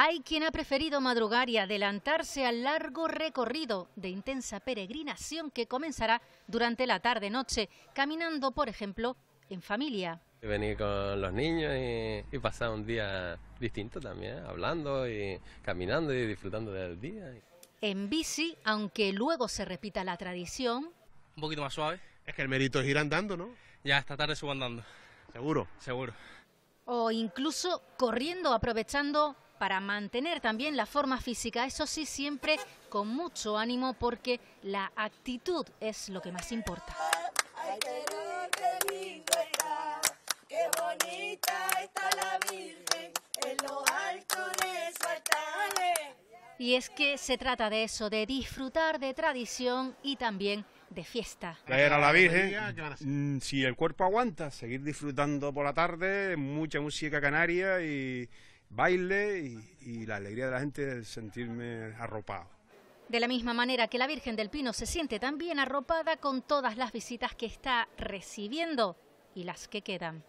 Hay quien ha preferido madrugar y adelantarse al largo recorrido de intensa peregrinación que comenzará durante la tarde-noche, caminando, por ejemplo, en familia. Venir con los niños y, pasar un día distinto también, ¿eh? hablando y caminando y disfrutando del día. En bici, aunque luego se repita la tradición... Un poquito más suave. Es que el mérito es ir andando, ¿no? Ya, esta tarde subo andando. ¿Seguro? Seguro. O incluso corriendo, aprovechando para mantener también la forma física, eso sí, siempre con mucho ánimo porque la actitud es lo que más importa. Y es que se trata de eso, de disfrutar de tradición y también de fiesta. Traer a la Virgen, mm, si el cuerpo aguanta, seguir disfrutando por la tarde, mucha música canaria y baile y, la alegría de la gente de sentirme arropado. De la misma manera que la Virgen del Pino se siente también arropada con todas las visitas que está recibiendo y las que quedan.